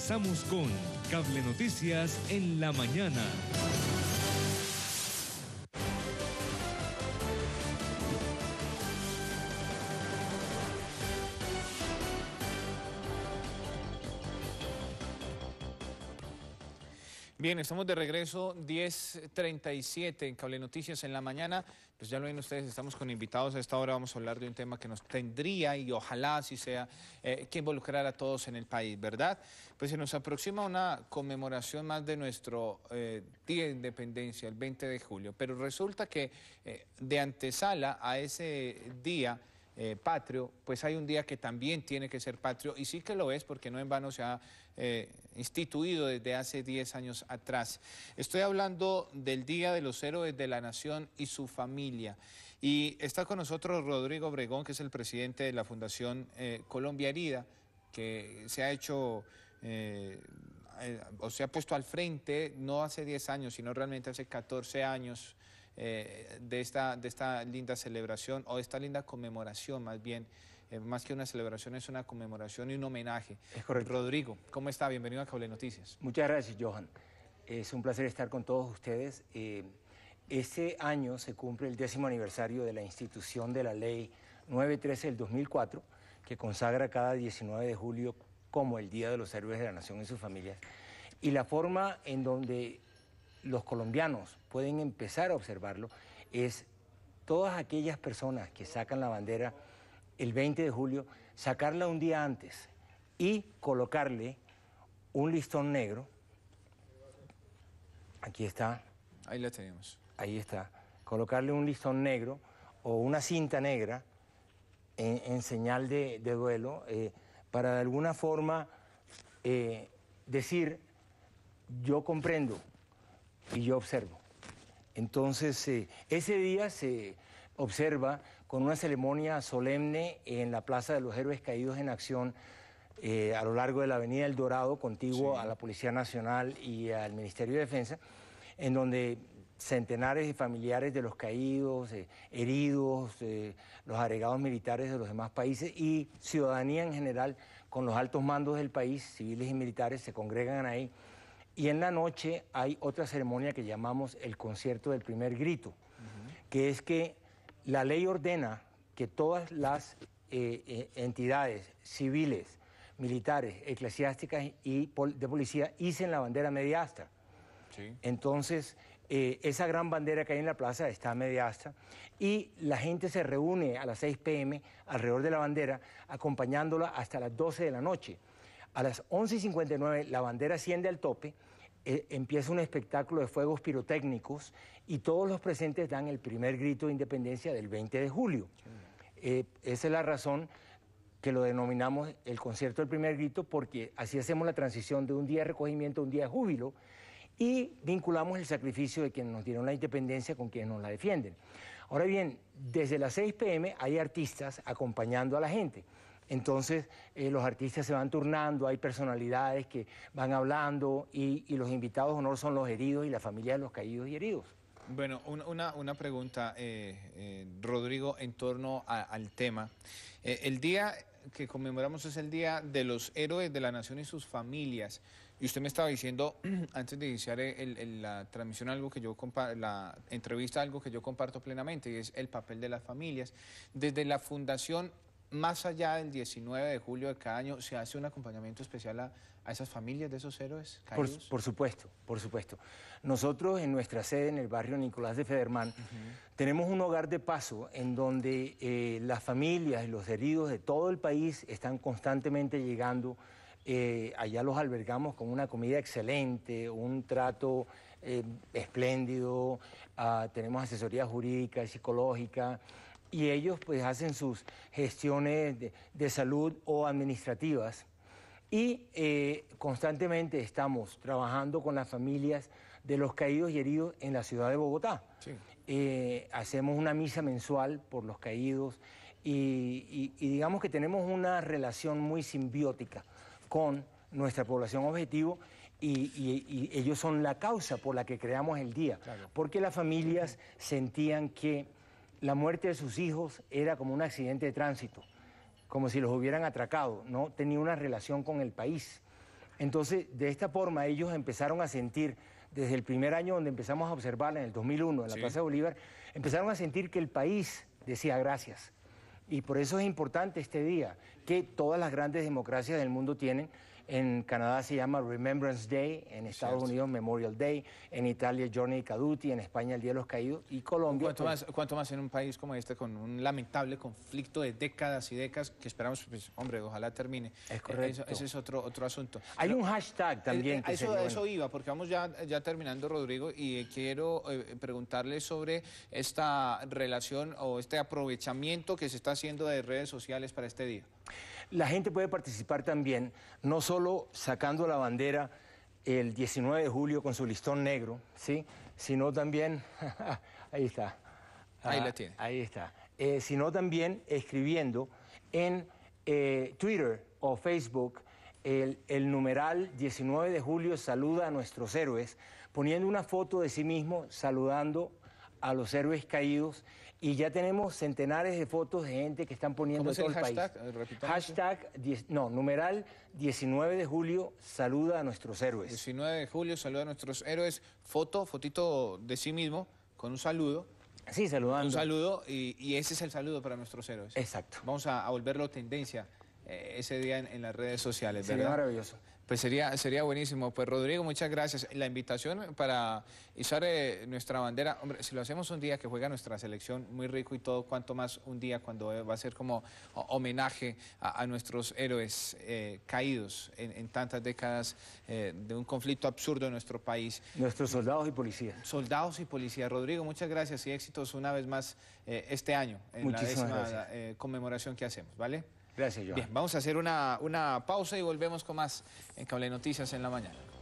Empezamos con Cable Noticias en la mañana. Bien, estamos de regreso, 10.37 en Cable Noticias en la mañana. Pues ya lo ven ustedes, estamos con invitados. A esta hora vamos a hablar de un tema que nos tendría y ojalá así sea eh, que involucrar a todos en el país, ¿verdad? Pues se nos aproxima una conmemoración más de nuestro eh, Día de Independencia, el 20 de julio. Pero resulta que eh, de antesala a ese día eh, patrio, pues hay un día que también tiene que ser patrio y sí que lo es porque no en vano se ha eh, instituido desde hace 10 años atrás. Estoy hablando del Día de los Héroes de la Nación y su familia. Y está con nosotros Rodrigo Obregón, que es el presidente de la Fundación eh, Colombia Herida, que se ha hecho... o se ha puesto al frente no hace 10 años, sino realmente hace 14 años eh, de, esta, de esta linda celebración o esta linda conmemoración más bien. Eh, más que una celebración, es una conmemoración y un homenaje. Es correcto. Rodrigo, ¿cómo está? Bienvenido a Cable Noticias. Muchas gracias, Johan. Es un placer estar con todos ustedes. Eh, este año se cumple el décimo aniversario de la institución de la ley 913 del 2004, que consagra cada 19 de julio como el Día de los Héroes de la Nación y sus familias. Y la forma en donde los colombianos pueden empezar a observarlo es todas aquellas personas que sacan la bandera el 20 de julio, sacarla un día antes y colocarle un listón negro. Aquí está. Ahí la tenemos. Ahí está. Colocarle un listón negro o una cinta negra en, señal de, duelo eh, para de alguna forma eh, decir, yo comprendo y yo observo. Entonces, eh, ese día se observa con una ceremonia solemne en la Plaza de los Héroes Caídos en Acción eh, a lo largo de la Avenida El Dorado, contiguo a la Policía Nacional y al Ministerio de Defensa, en donde centenares de familiares de los caídos, eh, heridos, los agregados militares de los demás países y ciudadanía en general, con los altos mandos del país, civiles y militares, se congregan ahí y en la noche hay otra ceremonia que llamamos el concierto del primer grito, que es que la ley ordena que todas las eh, eh, entidades civiles, militares, eclesiásticas y de policía hicen la bandera media Entonces, eh, esa gran bandera que hay en la plaza está media asta y la gente se reúne a las 6 pm alrededor de la bandera, acompañándola hasta las 12 de la noche. A las 11 59 la bandera asciende al tope eh, empieza un espectáculo de fuegos pirotécnicos y todos los presentes dan el primer grito de independencia del 20 de julio. Eh, esa es la razón que lo denominamos el concierto del primer grito porque así hacemos la transición de un día de recogimiento a un día de júbilo y vinculamos el sacrificio de quienes nos dieron la independencia con quienes nos la defienden. Ahora bien, desde las 6 pm hay artistas acompañando a la gente. Entonces eh, los artistas se van turnando, hay personalidades que van hablando y, los invitados honor son los heridos y la familia de los caídos y heridos. Bueno, una, pregunta, eh, eh, Rodrigo, en torno al tema. el día que conmemoramos es el Día de los Héroes de la Nación y sus familias. Y usted me estaba diciendo, antes de iniciar la transmisión, algo que yo la entrevista, algo que yo comparto plenamente, y es el papel de las familias. Desde la Fundación más allá del 19 de julio de cada año, ¿se hace un acompañamiento especial a, esas familias de esos héroes Por, supuesto, por supuesto. Nosotros en nuestra sede, en el barrio Nicolás de Federman, tenemos un hogar de paso en donde eh, las familias y los heridos de todo el país están constantemente llegando. Eh, allá los albergamos con una comida excelente, un trato eh, espléndido, ah, tenemos asesoría jurídica y psicológica y ellos pues hacen sus gestiones de, salud o administrativas. Y eh, constantemente estamos trabajando con las familias de los caídos y heridos en la ciudad de Bogotá. Eh, hacemos una misa mensual por los caídos y, digamos que tenemos una relación muy simbiótica con nuestra población objetivo y, ellos son la causa por la que creamos el día, porque las familias sentían que la muerte de sus hijos era como un accidente de tránsito, como si los hubieran atracado, no tenía una relación con el país. Entonces, de esta forma, ellos empezaron a sentir, desde el primer año donde empezamos a observar, en el 2001, en la Plaza de Bolívar, empezaron a sentir que el país decía gracias. Y por eso es importante este día, que todas las grandes democracias del mundo tienen en Canadá se llama Remembrance Day, en Estados Unidos Memorial Day, en Italia Journey Caduti, en España el Día de los Caídos y Colombia. ¿Cuánto, pues más, en un país como este con un lamentable conflicto de décadas y décadas que esperamos, pues, hombre, ojalá termine? Es e-, correcto. eso, ese es otro, otro asunto. Hay un hashtag también. E-, que eso, eso iba, porque vamos ya, ya terminando, Rodrigo, y eh, quiero eh, preguntarle sobre esta relación o este aprovechamiento que se está haciendo de redes sociales para este día. La gente puede participar también, no solo sacando la bandera el 19 de julio con su listón negro, ¿sí? sino también, ahí está. Ahí la ah, tiene. Ahí está. Eh, sino también escribiendo en eh, Twitter o Facebook el, el, numeral 19 de julio saluda a nuestros héroes, poniendo una foto de sí mismo saludando a los héroes caídos y ya tenemos centenares de fotos de gente que están poniendo el, hashtag? Hashtag, no, numeral 19 de julio, saluda a nuestros héroes. 19 de julio, saluda a nuestros héroes. Foto, fotito de sí mismo, con un saludo. Sí, saludando. Un saludo y, ese es el saludo para nuestros héroes. Exacto. Vamos a, a volverlo tendencia. Eh, ese día en, las redes sociales, Sería maravilloso. Pues sería, sería buenísimo. Pues Rodrigo, muchas gracias. La invitación para izar eh, nuestra bandera, hombre, si lo hacemos un día que juega nuestra selección, muy rico y todo, cuanto más un día cuando va a ser como homenaje a, nuestros héroes eh, caídos en, tantas décadas de un conflicto absurdo en nuestro país. Nuestros soldados y policías. Soldados y policías. Rodrigo, muchas gracias y éxitos una vez más este año en Muchísimas la décima conmemoración que hacemos, ¿vale? Gracias, Joan. Bien, vamos a hacer una pausa y volvemos con más en Cable Noticias en la mañana.